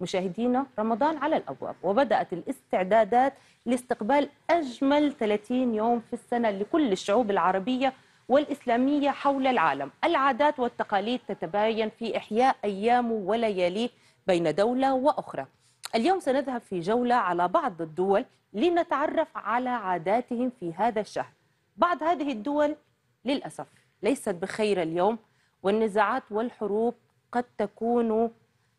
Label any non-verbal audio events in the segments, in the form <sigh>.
مشاهدينا رمضان على الأبواب وبدأت الاستعدادات لاستقبال أجمل 30 يوم في السنة لكل الشعوب العربية والإسلامية حول العالم العادات والتقاليد تتباين في إحياء أيامه ولياليه بين دولة وأخرى اليوم سنذهب في جولة على بعض الدول لنتعرف على عاداتهم في هذا الشهر بعض هذه الدول للأسف ليست بخير اليوم والنزاعات والحروب قد تكون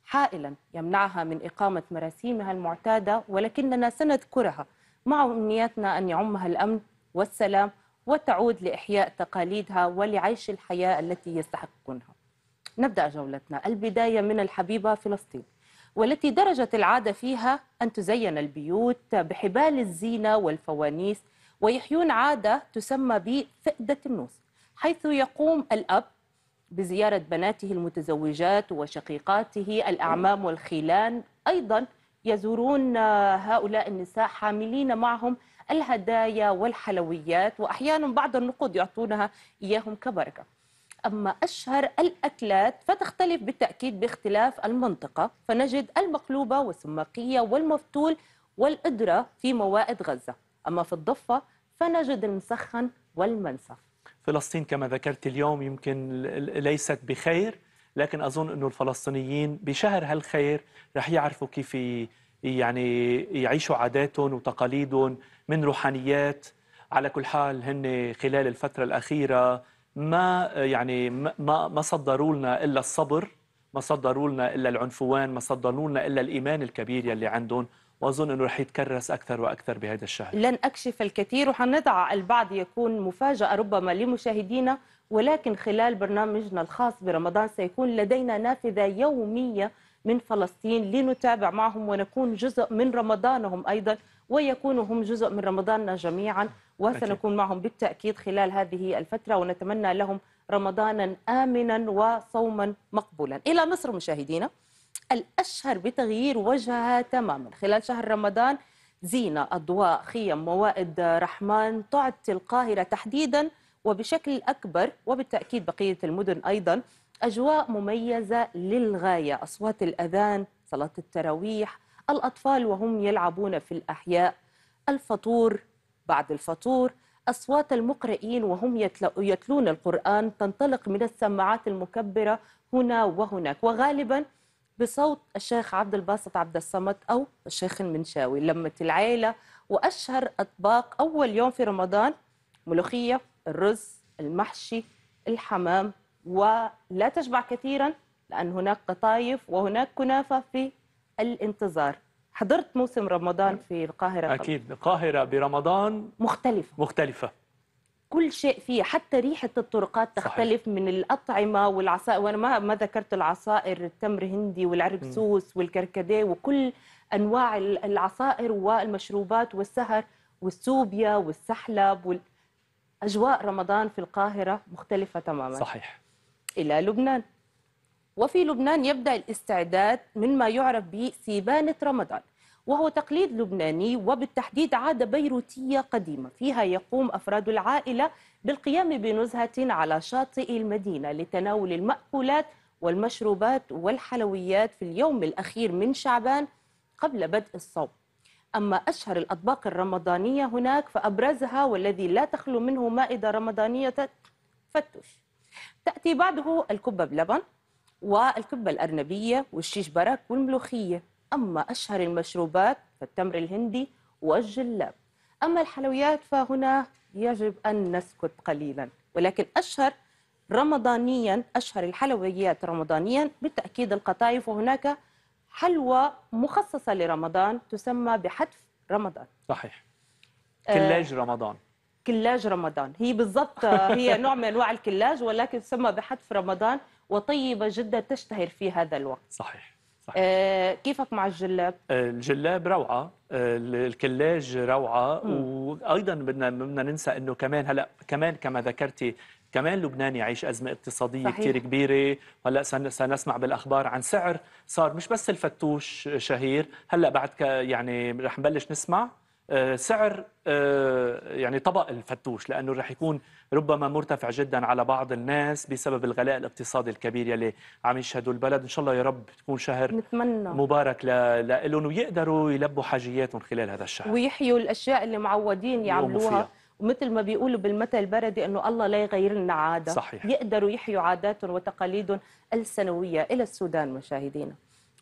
حائلا يمنعها من إقامة مراسيمها المعتادة ولكننا سنذكرها مع أمنياتنا أن يعمها الأمن والسلام وتعود لإحياء تقاليدها ولعيش الحياة التي يستحقونها نبدأ جولتنا البداية من الحبيبة فلسطين والتي درجة العادة فيها أن تزين البيوت بحبال الزينة والفوانيس ويحيون عادة تسمى بفئدة النوس حيث يقوم الأب بزيارة بناته المتزوجات وشقيقاته الأعمام والخيلان أيضا يزورون آه، هؤلاء النساء حاملين معهم الهدايا والحلويات وأحيانا بعض النقود يعطونها إياهم كبركة أما أشهر الأكلات فتختلف بالتأكيد باختلاف المنطقة فنجد المقلوبة والسماقية والمفتول والإدرة في موائد غزة أما في الضفة فنجد المسخن والمنسف فلسطين كما ذكرت اليوم يمكن ليست بخير لكن اظن انه الفلسطينيين بشهر هالخير رح يعرفوا كيف يعني يعيشوا عاداتهم وتقاليدهم من روحانيات على كل حال هن خلال الفتره الاخيره ما يعني ما ما صدروا لنا الا الصبر ما صدروا لنا الا العنفوان ما صدروا لنا الا الايمان الكبير يلي عندهم واظن انه رح يتكرس اكثر واكثر بهذا الشهر لن اكشف الكثير وحنضع البعض يكون مفاجاه ربما لمشاهدينا ولكن خلال برنامجنا الخاص برمضان سيكون لدينا نافذه يوميه من فلسطين لنتابع معهم ونكون جزء من رمضانهم ايضا ويكونوا هم جزء من رمضاننا جميعا وسنكون معهم بالتاكيد خلال هذه الفتره ونتمنى لهم رمضانا امنا وصوما مقبولا الى مصر مشاهدينا الأشهر بتغيير وجهها تماما خلال شهر رمضان زينة أضواء خيم موائد رحمن تعطي القاهرة تحديدا وبشكل أكبر وبالتأكيد بقية المدن أيضا أجواء مميزة للغاية أصوات الأذان صلاة التراويح الأطفال وهم يلعبون في الأحياء الفطور بعد الفطور أصوات المقرئين وهم يتلون القرآن تنطلق من السماعات المكبرة هنا وهناك وغالبا بصوت الشيخ عبد الباسط عبد الصمد أو الشيخ المنشاوي لمة العيلة وأشهر أطباق أول يوم في رمضان ملوخية الرز المحشي الحمام ولا تشبع كثيرا لأن هناك قطايف وهناك كنافة في الانتظار حضرت موسم رمضان في القاهرة أكيد القاهرة برمضان مختلفة مختلفة كل شيء فيه حتى ريحه الطرقات تختلف صحيح. من الاطعمه والعصائر وانا ما ما ذكرت العصائر التمر هندي والعرقسوس والكركديه وكل انواع العصائر والمشروبات والسهر والسوبيا والسحلب اجواء رمضان في القاهره مختلفه تماما صحيح الى لبنان وفي لبنان يبدا الاستعداد من ما يعرف بسيبانه رمضان وهو تقليد لبناني وبالتحديد عادة بيروتية قديمة فيها يقوم أفراد العائلة بالقيام بنزهة على شاطئ المدينة لتناول المأكولات والمشروبات والحلويات في اليوم الأخير من شعبان قبل بدء الصوم أما أشهر الأطباق الرمضانية هناك فأبرزها والذي لا تخلو منه مائدة رمضانية فتش تأتي بعده الكبة بلبن والكبة الأرنبية والشيش برك والملوخية أما أشهر المشروبات فالتمر الهندي والجلاب أما الحلويات فهنا يجب أن نسكت قليلا ولكن أشهر رمضانيا أشهر الحلويات رمضانيا بالتأكيد القطايف وهناك حلوى مخصصة لرمضان تسمى بحتف رمضان صحيح آه، كلاج آه رمضان كلاج رمضان هي بالضبط <laughs> هي نوع من انواع الكلاج ولكن تسمى بحتف رمضان وطيبه جدا تشتهر في هذا الوقت صحيح آه كيفك مع الجلاب؟ آه، الجلاب روعه آه، الكلاج روعه م. وايضا بدنا بدنا ننسى انه كمان هلا كمان كما ذكرتي كمان لبنان يعيش أزمة اقتصادية كثير كبيرة هلأ سنسمع بالأخبار عن سعر صار مش بس الفتوش شهير هلأ بعد يعني رح نبلش نسمع سعر آه، يعني طبق الفتوش لانه رح يكون ربما مرتفع جدا على بعض الناس بسبب الغلاء الاقتصادي الكبير يلي عم يشهده البلد ان شاء الله يا رب تكون شهر نتمنى. مبارك لهم ويقدروا يلبوا حاجياتهم خلال هذا الشهر ويحيوا الاشياء اللي معودين يعملوها ومثل ما بيقولوا بالمثل البلدي انه الله لا يغير لنا عاده صحيح. يقدروا يحيوا عاداتهم وتقاليدهم السنويه الى السودان مشاهدينا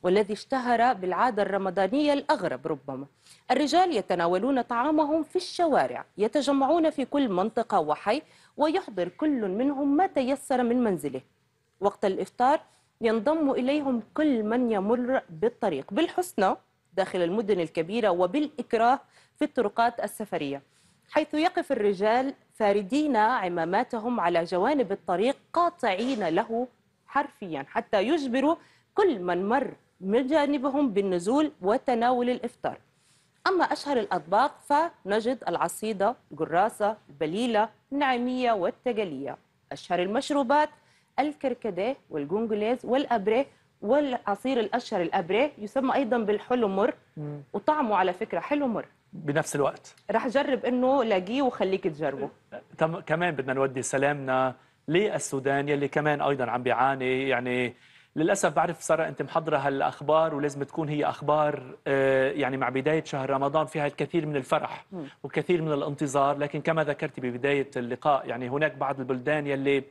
والذي اشتهر بالعادة الرمضانية الأغرب ربما الرجال يتناولون طعامهم في الشوارع يتجمعون في كل منطقة وحي ويحضر كل منهم ما تيسر من منزله وقت الإفطار ينضم إليهم كل من يمر بالطريق بالحسنى داخل المدن الكبيرة وبالإكراه في الطرقات السفرية حيث يقف الرجال فاردين عماماتهم على جوانب الطريق قاطعين له حرفيا حتى يجبروا كل من مر من جانبهم بالنزول وتناول الإفطار أما أشهر الأطباق فنجد العصيدة، جراسة، البليلة، نعمية والتقلية أشهر المشروبات الكركديه والجونجليز والأبريه والعصير الأشهر الأبريه يسمى أيضا بالحلو مر وطعمه على فكرة حلو مر بنفس الوقت رح جرب أنه لاقيه وخليك تجربه كمان بدنا نودي سلامنا للسودان يلي كمان أيضا عم بيعاني يعني للاسف بعرف ساره انت محضره هالاخبار ولازم تكون هي اخبار آه، يعني مع بدايه شهر رمضان فيها الكثير من الفرح وكثير من الانتظار لكن كما ذكرت ببدايه اللقاء يعني هناك بعض البلدان يلي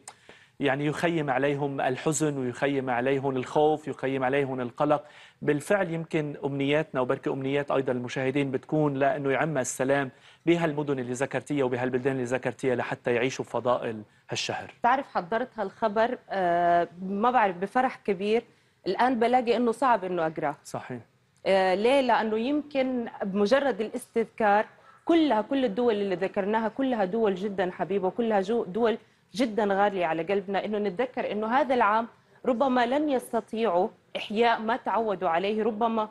يعني يخيم عليهم الحزن ويخيم عليهم الخوف يخيم عليهم القلق بالفعل يمكن أمنياتنا وبرك أمنيات أيضا المشاهدين بتكون لأنه يعم السلام بهالمدن اللي ذكرتيها وبهالبلدان اللي ذكرتيها لحتى يعيشوا فضائل هالشهر تعرف حضرت هالخبر آه ما بعرف بفرح كبير الآن بلاقي أنه صعب أنه أقرأ صحيح آه، ليه؟ لأنه يمكن بمجرد الاستذكار كلها كل الدول اللي ذكرناها كلها دول جدا حبيبة وكلها دول جدا غالية على قلبنا أنه نتذكر أنه هذا العام ربما لن يستطيعوا إحياء ما تعودوا عليه ربما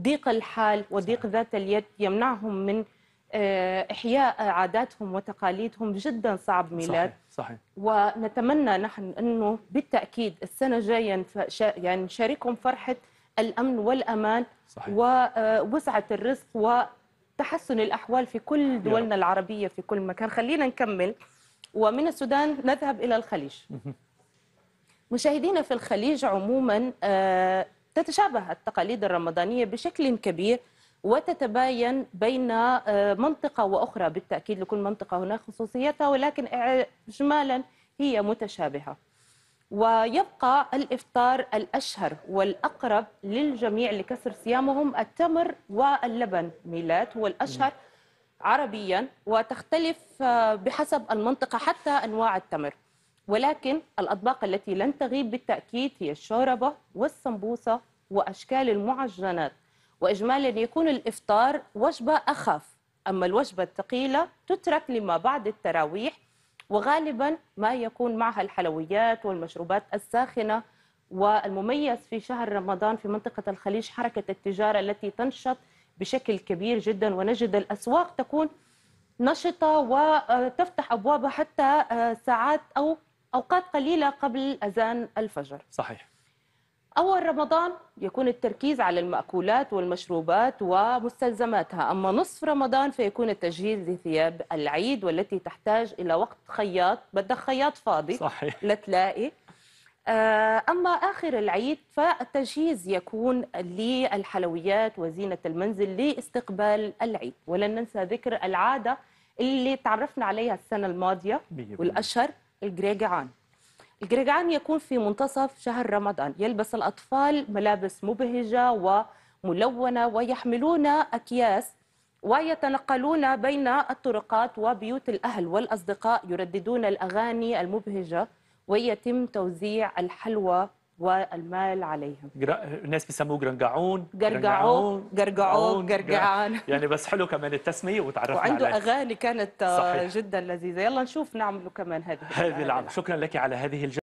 ضيق الحال وضيق ذات اليد يمنعهم من آه، إحياء عاداتهم وتقاليدهم جدا صعب ميلاد صحيح, صحيح. ونتمنى نحن أنه بالتأكيد السنة الجاية يعني نشاركهم فرحة الأمن والأمان صحيح. ووسعة آه، الرزق وتحسن الأحوال في كل دولنا العربية في كل مكان خلينا نكمل ومن السودان نذهب إلى الخليج مشاهدينا في الخليج عموما آه، تتشابه التقاليد الرمضانية بشكل كبير وتتباين بين آه، منطقة وأخرى بالتأكيد لكل منطقة هناك خصوصيتها ولكن إجمالا هي متشابهة ويبقى الإفطار الأشهر والأقرب للجميع لكسر صيامهم التمر واللبن ميلاد هو الأشهر م. عربيا وتختلف آه، بحسب المنطقة حتى أنواع التمر ولكن الأطباق التي لن تغيب بالتأكيد هي الشوربة والسمبوسة وأشكال المعجنات وإجمالا يكون الإفطار وجبة أخف أما الوجبة الثقيلة تترك لما بعد التراويح وغالبا ما يكون معها الحلويات والمشروبات الساخنة والمميز في شهر رمضان في منطقة الخليج حركة التجارة التي تنشط بشكل كبير جدا ونجد الاسواق تكون نشطه وتفتح ابوابها حتى آه، ساعات او اوقات قليله قبل اذان الفجر. صحيح. اول رمضان يكون التركيز على الماكولات والمشروبات ومستلزماتها، اما نصف رمضان فيكون التجهيز لثياب العيد والتي تحتاج الى وقت خياط، بدك خياط فاضي صحيح لتلاقي آه، أما آخر العيد فالتجهيز يكون للحلويات وزينة المنزل لاستقبال العيد ولن ننسى ذكر العادة اللي تعرفنا عليها السنة الماضية والأشهر الجريجعان الجريجعان يكون في منتصف شهر رمضان يلبس الأطفال ملابس مبهجة وملونة ويحملون أكياس ويتنقلون بين الطرقات وبيوت الأهل والأصدقاء يرددون الأغاني المبهجة ويتم توزيع الحلوى والمال عليهم الناس بيسموه جرنجعون جرجعون جرجعون جرجعان <laughs> يعني بس حلو كمان التسمية وتعرفنا وعنده أغاني كانت آه، صحيح. جدا لذيذة يلا نشوف نعمله كمان هذه هذه العام شكرا لك على هذه الج...